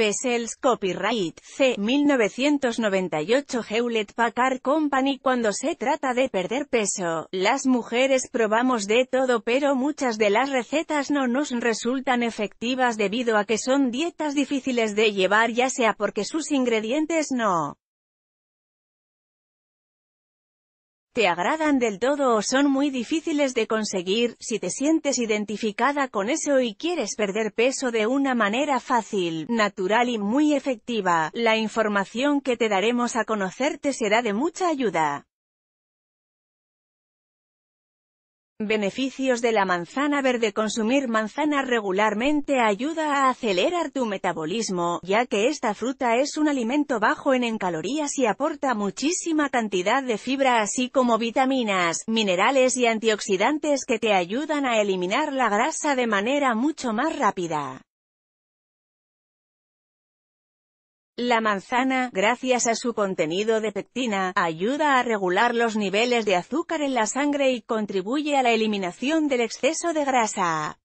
Pesels Copyright C. 1998 Hewlett Packard Company Cuando se trata de perder peso, las mujeres probamos de todo pero muchas de las recetas no nos resultan efectivas debido a que son dietas difíciles de llevar ya sea porque sus ingredientes no te agradan del todo o son muy difíciles de conseguir, si te sientes identificada con eso y quieres perder peso de una manera fácil, natural y muy efectiva, la información que te daremos a conocerte será de mucha ayuda. Beneficios de la manzana verde Consumir manzana regularmente ayuda a acelerar tu metabolismo, ya que esta fruta es un alimento bajo en, en calorías y aporta muchísima cantidad de fibra así como vitaminas, minerales y antioxidantes que te ayudan a eliminar la grasa de manera mucho más rápida. La manzana, gracias a su contenido de pectina, ayuda a regular los niveles de azúcar en la sangre y contribuye a la eliminación del exceso de grasa.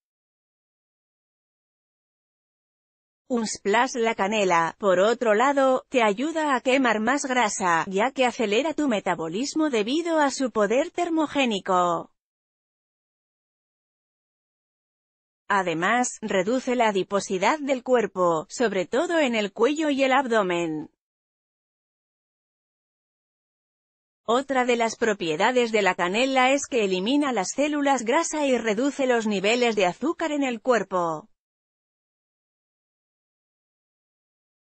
Un splash la canela, por otro lado, te ayuda a quemar más grasa, ya que acelera tu metabolismo debido a su poder termogénico. Además, reduce la adiposidad del cuerpo, sobre todo en el cuello y el abdomen. Otra de las propiedades de la canela es que elimina las células grasa y reduce los niveles de azúcar en el cuerpo.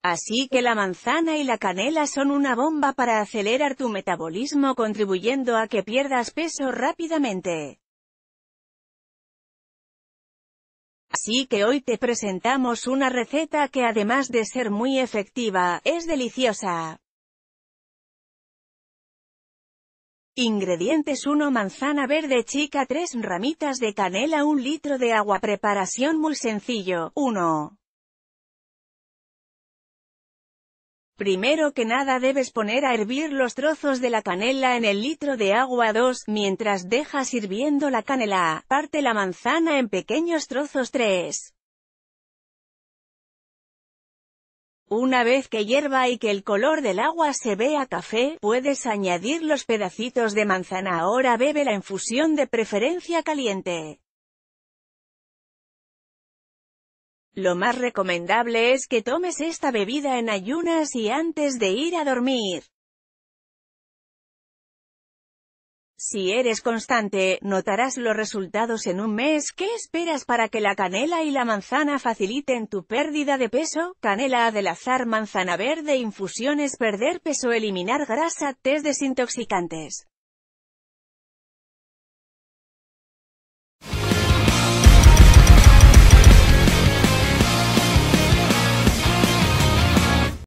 Así que la manzana y la canela son una bomba para acelerar tu metabolismo contribuyendo a que pierdas peso rápidamente. Así que hoy te presentamos una receta que además de ser muy efectiva, es deliciosa. Ingredientes 1 Manzana verde chica 3 ramitas de canela 1 litro de agua Preparación muy sencillo, 1. Primero que nada debes poner a hervir los trozos de la canela en el litro de agua 2, mientras dejas hirviendo la canela, parte la manzana en pequeños trozos 3. Una vez que hierva y que el color del agua se vea café, puedes añadir los pedacitos de manzana. Ahora bebe la infusión de preferencia caliente. Lo más recomendable es que tomes esta bebida en ayunas y antes de ir a dormir. Si eres constante, notarás los resultados en un mes. ¿Qué esperas para que la canela y la manzana faciliten tu pérdida de peso? Canela adelazar, manzana verde, infusiones, perder peso, eliminar grasa, test desintoxicantes.